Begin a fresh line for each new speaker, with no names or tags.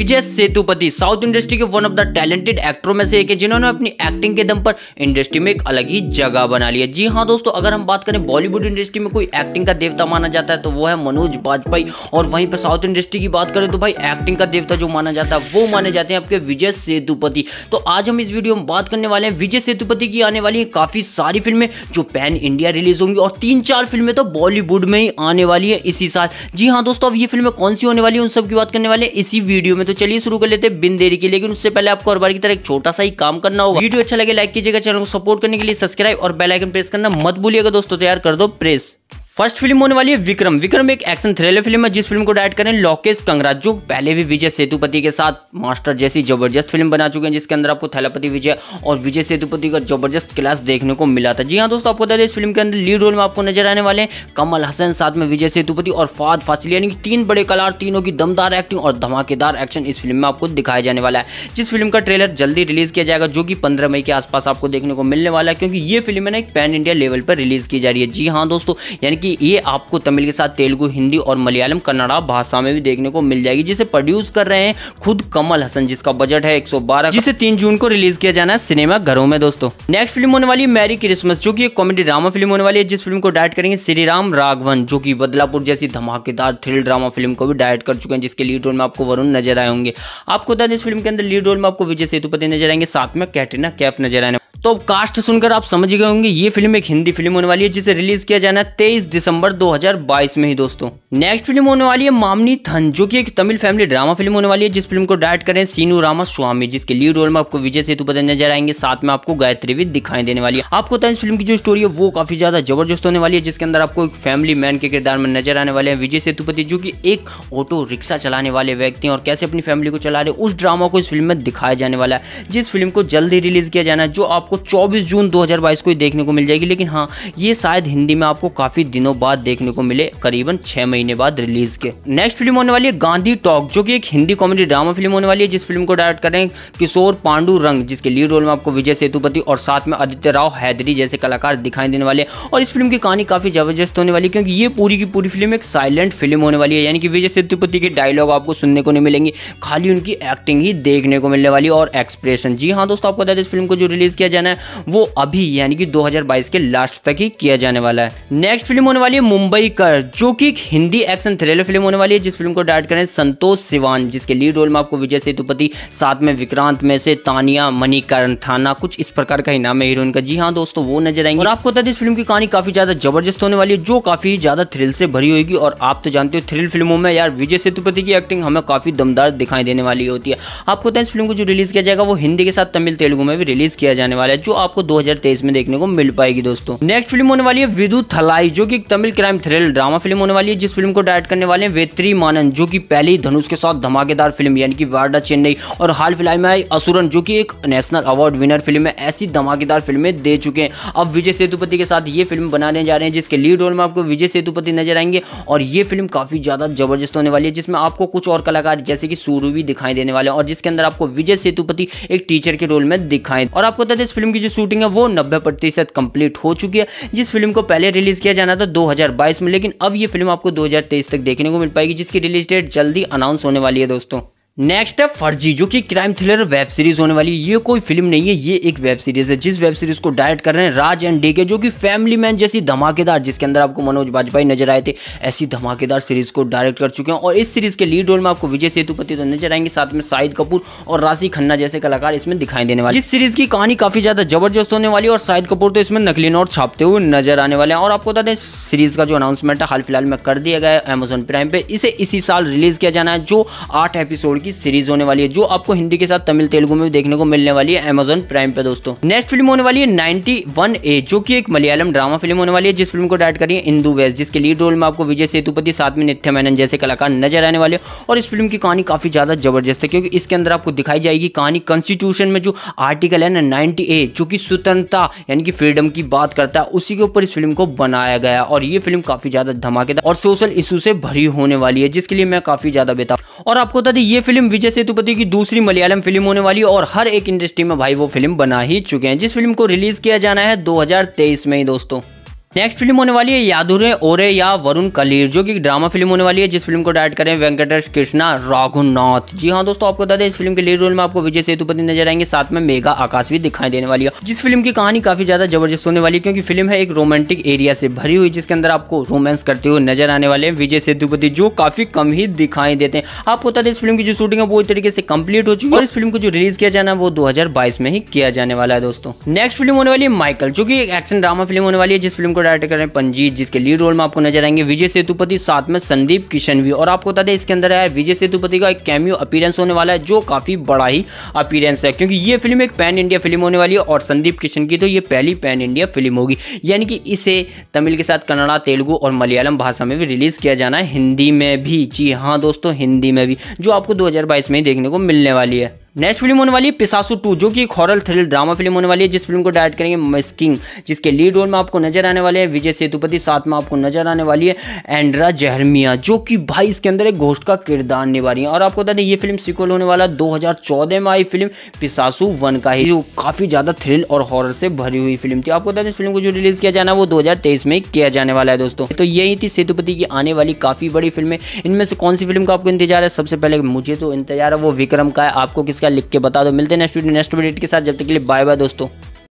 विजय Sethupathi south industry के one of the talented एक्टरों में से एक है जिन्होंने अपनी एक्टिंग के दम पर इंडस्ट्री में एक अलग ही जगह बना लिया जी हाँ दोस्तों अगर हम बात करें बॉलीवुड इंडस्ट्री में कोई एक्टिंग का देवता माना जाता है तो वो है मनोज बाजपेयी और वहीं पर साउथ इंडस्ट्री की बात करें तो भाई एक्टिंग का देवता जो माना जाता है वो माने जाते हैं आपके विजय सेतुपति तो आज हम इस वीडियो में बात करने वाले हैं विजय सेतुपति की आने वाली काफी सारी फिल्में जो पैन इंडिया रिलीज होंगी और तीन चार फिल्में तो बॉलीवुड में ही आने वाली है इसी साल जी हाँ दोस्तों अब ये फिल्में कौन सी होने वाली है उन सब की बात करने वाले इसी वीडियो में तो तो चलिए शुरू कर लेते हैं बिन देरी के लेकिन उससे पहले आपको और बार की तरह एक छोटा सा ही काम करना होगा वीडियो अच्छा लगे लाइक कीजिएगा चैनल को सपोर्ट करने के लिए सब्सक्राइब और बेलाइकन प्रेस करना मत भूलिएगा दोस्तों तैयार कर दो प्रेस फर्स्ट फिल्म होने वाली है विक्रम विक्रम एक एक्शन थ्रिलर फिल्म है जिस फिल्म को डायरेक्ट करें लोकेश कंगरा जो पहले भी विजय सेतुपति के साथ मास्टर जैसी जबरदस्त फिल्म बना चुके हैं जिसके अंदर आपको थैलापति विजय और विजय सेतुपति का जबरदस्त क्लास देखने को मिला था जी हाँ दोस्तों आपको बता दें इस फिल्म के अंदर लीड रोल में आपको नजर आने वाले हैं कमल हसन साथ में विजय सेतुपति और फाद फासिल यानी कि तीन बड़े कलार तीनों की दमदार एक्टिंग और धमाकेदार एक्शन इस फिल्म में आपको दिखाया जाने वाला है जिस फिल्म का ट्रेलर जल्दी रिलीज किया जाएगा जो कि पंद्रह मई के आसपास आपको देखने को मिलने वाला है क्योंकि ये फिल्म है ना एक पैन इंडिया लेवल पर रिलीज की जा रही है जी हाँ दोस्तों यानी कि कि ये आपको तमिल के साथ तेलुगु हिंदी और मलयालम कन्नड़ा भाषा में भी देखने को मिल जाएगी जिसे प्रोड्यूस कर रहे हैं खुद कमल हसन जिसका बजट है 112 जिसे 3 जून को रिलीज किया जाना है सिनेमा घरों में दोस्तों नेक्स्ट फिल्म होने वाली मैरी क्रिसमस जो की कॉमेडी ड्रामा फिल्म होने वाली है जिस फिल्म को डायरेक्ट करेंगे श्री राम राघवन जो की बदलापुर जैसी धमाकेदार थ्रिल ड्रामा फिल्म को भी डायरेक्ट कर चुके हैं जिसके लीड रोल में आपको वरुण नजर आए होंगे आपको बता दें इस फिल्म के अंदर लीड रोल में आपको विजय सेतुपति नजर आएंगे साथ में कैटरीना कैफ नजर आने तो अब कास्ट सुनकर आप समझ गए होंगे ये फिल्म एक हिंदी फिल्म होने वाली है जिसे रिलीज किया जाना है तेईस दिसंबर 2022 में ही दोस्तों नेक्स्ट फिल्म होने वाली है मामनी थन जो कि एक तमिल फैमिली ड्रामा फिल्म होने वाली है जिस फिल्म को डायरेक्ट करें सीनू रामा स्वामी जिसके लीड रोल में आपको विजय सेतु पता नजर आएंगे साथ में आपको गायत्री भी दिखाई देने वाली है आपको तो इस फिल्म की जो स्टोरी है वो काफी ज्यादा जबरदस्त होने वाली है जिसके अंदर आपको एक फैमिली मैन के किरदार में नजर आने वाले हैं विजय सेतुपति जो की एक ऑटो रिक्शा चलाने वाले व्यक्ति हैं और कैसे अपनी फैमिली को चला रहे उस ड्रामा को इस फिल्म में दिखाया जाने वाला है जिस फिल्म को जल्द ही रिलीज किया जाना है जो आपको चौबीस जून दो को देखने को मिल जाएगी लेकिन हाँ ये शायद हिंदी में आपको काफी दिनों बाद देखने को मिले करीबन छह महीने महीने बाद रिलीज के नेक्स्ट फिल्म होने वाली है गांधी टॉक जो कि एक हिंदी कॉमेडी ड्रामा फिल्म होने वाली है जिस फिल्म को डायरेक्ट करें किशोर पांडू रंग जिसके लीड रोल में आपको विजय सेतुपति और साथ में आदित्य राव हैदरी जैसे कलाकार दिखाई देने वाले और इस फिल्म की कहानी काफी जबरदस्त होने वाली क्योंकि ये पूरी की पूरी फिल्म एक साइलेंट फिल्म होने वाली है यानी कि विजय सेतुपति के डायलॉग आपको सुनने को नहीं मिलेंगे खाली उनकी एक्टिंग ही देखने को मिलने वाली और एक्सप्रेशन जी हाँ दोस्तों आपको बता दें इस फिल्म को जो रिलीज किया जाना है वो अभी यानी कि दो के लास्ट तक ही किया जाने वाला है नेक्स्ट फिल्म होने वाली है मुंबई कर जो कि Hindi Hindi action thriller film होने वाली है जिस फिल्म को डायरेक्ट करें संतोष सिवान जिसके लीड रोल में आपको विजय सेतुपति साथ में विक्रांत में से तानिया मणिकरण थाना कुछ इस प्रकार का ही नाम है हीरोइन का जी हाँ दोस्तों वो नजर आएंगे और आपको बता दें इस फिल्म की कहानी काफी ज्यादा जबरदस्त होने वाली है जो काफी ज्यादा थ्रिल से भरी होगी और आप तो जानते हो थ्रिल फिल्मों में यार विजय सेतुपति की एक्टिंग हमें काफी दमदार दिखाई देने वाली होती है आपको बताएं इस फिल्म को जो रिलीज किया जाएगा वो हिंदी के साथ तमिल तेलुगु में भी रिलीज किया जाने वाला है जो आपको दो में देखने को मिल पाएगी दोस्तों नेक्स्ट फिल्म होने वाली है विदु थलाई जो की Tamil crime thrill drama film होने वाली है जिस फिल्म को डायरेक्ट करने वाले हैं वेत्री मानन जो कि पहले ही धनुष के साथ धमाकेदार फिल्म यानी कि वार्डा चेन्नई और हाल फिलहाल में आई असुरन जो कि एक नेशनल अवार्ड विनर फिल्म है ऐसी धमाकेदार फिल्में दे चुके हैं अब विजय सेतुपति के साथ ये फिल्म बनाने जा रहे हैं जिसके लीड रोल में आपको विजय सेतुपति नजर आएंगे और ये फिल्म काफ़ी ज़्यादा जबरदस्त होने वाली है जिसमें आपको कुछ और कलाकार जैसे कि सूरू भी दिखाई देने वाले हैं और जिसके अंदर आपको विजय सेतुपति एक टीचर के रोल में दिखाएं और आपको बता दें इस फिल्म की जो शूटिंग है वो नब्बे प्रतिशत कंप्लीट हो चुकी है जिस फिल्म को पहले रिलीज किया जाना था 2022 में लेकिन अब ये फिल्म आपको दो 2023 तक देखने को मिल पाएगी जिसकी रिलीज डेट जल्दी अनाउंस होने वाली है दोस्तों नेक्स्ट है फर्जी जो कि क्राइम थ्रिलर वेब सीरीज होने वाली है ये कोई फिल्म नहीं है ये एक वेब सीरीज है जिस वेब सीरीज को डायरेक्ट कर रहे हैं राज एंड डी के जो कि फैमिली मैन जैसी धमाकेदार जिसके अंदर आपको मनोज बाजपेयी नजर आए थे ऐसी धमाकेदार सीरीज को डायरेक्ट कर चुके हैं और इस सीरीज के लीड रोल में आपको विजय सेतुपति तो नजर आएंगे साथ में शाहिद कपूर और राशि खन्ना जैसे कलाकार इसमें दिखाई देने वाले इस सीरीज की कहानी काफी ज्यादा जबरदस्त होने वाली और शाहिद कपूर तो इसमें नकली नोट छापते हुए नजर आने वाले हैं और आपको बता दें सीरीज का जो अनाउंसमेंट है हाल फिलहाल में कर दिया गया है अमेजोन प्राइम पे इसे इसी साल रिलीज किया जाना है जो आठ एपिसोड करोड़ की सीरीज होने वाली है जो आपको हिंदी के साथ तमिल तेलुगु में देखने को मिलने वाली है अमेजोन प्राइम पे दोस्तों नेक्स्ट फिल्म होने वाली है नाइनटी ए जो की एक मलयालम ड्रामा फिल्म होने वाली है जिस फिल्म को डायरेक्ट करी है इंदू वेस्ट जिसके लीड रोल में आपको विजय सेतुपति साथ में नित्य मैनन जैसे कलाकार नजर आने वाले और इस फिल्म की कहानी काफी ज्यादा जबरदस्त है क्योंकि इसके अंदर आपको दिखाई जाएगी कहानी कॉन्स्टिट्यूशन में जो आर्टिकल है ना नाइनटी ए जो कि स्वतंत्रता यानी कि फ्रीडम की बात करता है उसी के ऊपर इस फिल्म को बनाया गया और ये फिल्म काफी ज्यादा धमाकेदार और सोशल इशू से भरी होने वाली है जिसके लिए मैं काफी ज्यादा बेताब और आपको बता दें ये फिल्म विजय सेतुपति की दूसरी मलयालम फिल्म होने वाली और हर एक इंडस्ट्री में भाई वो फिल्म बना ही चुके हैं जिस फिल्म को रिलीज किया जाना है 2023 में ही दोस्तों नेक्स्ट फिल्म होने वाली है यादुरे ओरे या वरुण कलीर जो कि ड्रामा फिल्म होने वाली है जिस फिल्म को डायरेक्ट करें वेंकटेश कृष्णा राघुनाथ जी हाँ दोस्तों आपको बता दें इस फिल्म के लीड रोल में आपको विजय सेतुपति नजर आएंगे साथ में मेगा आकाश भी दिखाई देने वाली है जिस फिल्म की कहानी काफी ज्यादा जबरदस्त होने वाली है क्योंकि फिल्म है एक रोमांटिक एरिया से भरी हुई जिसके अंदर आपको रोमांस करते हुए नजर आने वाले विजय सेतुपति जो काफी कम ही दिखाई देते हैं आपको बता दें इस फिल्म की जो शूटिंग है वो तरीके से कम्प्लीट हो चुकी है और इस फिल्म को जो रिलीज किया जाना है वो दो में ही किया जाने वाला है दोस्तों नेक्स्ट फिल्म होने वाली है माइकल जो कि एक एक्शन ड्रामा फिल्म होने वाली है जिस फिल्म को को डायरेक्ट कर रहे हैं पंजीत जिसके लीड रोल में आपको नजर आएंगे विजय सेतुपति साथ में संदीप किशन भी और आपको बता दें इसके अंदर है विजय सेतुपति का एक कैमियो अपीरेंस होने वाला है जो काफी बड़ा ही अपीरेंस है क्योंकि ये फिल्म एक पैन इंडिया फिल्म होने वाली है और संदीप किशन की तो ये पहली पैन इंडिया फिल्म होगी यानी कि इसे तमिल के साथ कन्नड़ा तेलुगू और मलयालम भाषा में भी रिलीज किया जाना है हिंदी में भी जी हाँ दोस्तों हिंदी में भी जो आपको दो में ही देखने को मिलने वाली है नेक्स्ट फिल्म होने वाली है टू जो कि एक हॉरर थ्रिल ड्रामा फिल्म होने वाली है जिस फिल्म को डायरेक्ट करेंगे मिसकिंग जिसके लीड रोल में आपको नजर आने वाले हैं विजय सेतुपति साथ में आपको नजर आने वाली है एंड्रा जहरमिया जो कि भाई इसके अंदर एक घोष्ट का किरदार निभा रही है और आपको बता दें ये फिल्म सिक्वल होने वाला दो में आई फिल्म पिसासू वन का ही जो काफ़ी ज़्यादा थ्रिल और हॉरर से भरी हुई फिल्म थी आपको बता दें इस फिल्म को जो रिलीज़ किया जाना वो दो में किया जाने वाला है दोस्तों तो यही थी सेतुपति की आने वाली काफ़ी बड़ी फिल्म इनमें से कौन सी फिल्म का आपको इंतजार है सबसे पहले मुझे तो इंतजार है वो विक्रम का है आपको किस इसका लिख के बता दो मिलते हैं नेक्स्ट वीडियो नेक्स्ट अपडेट के साथ जब तक के लिए बाय बाय दोस्तों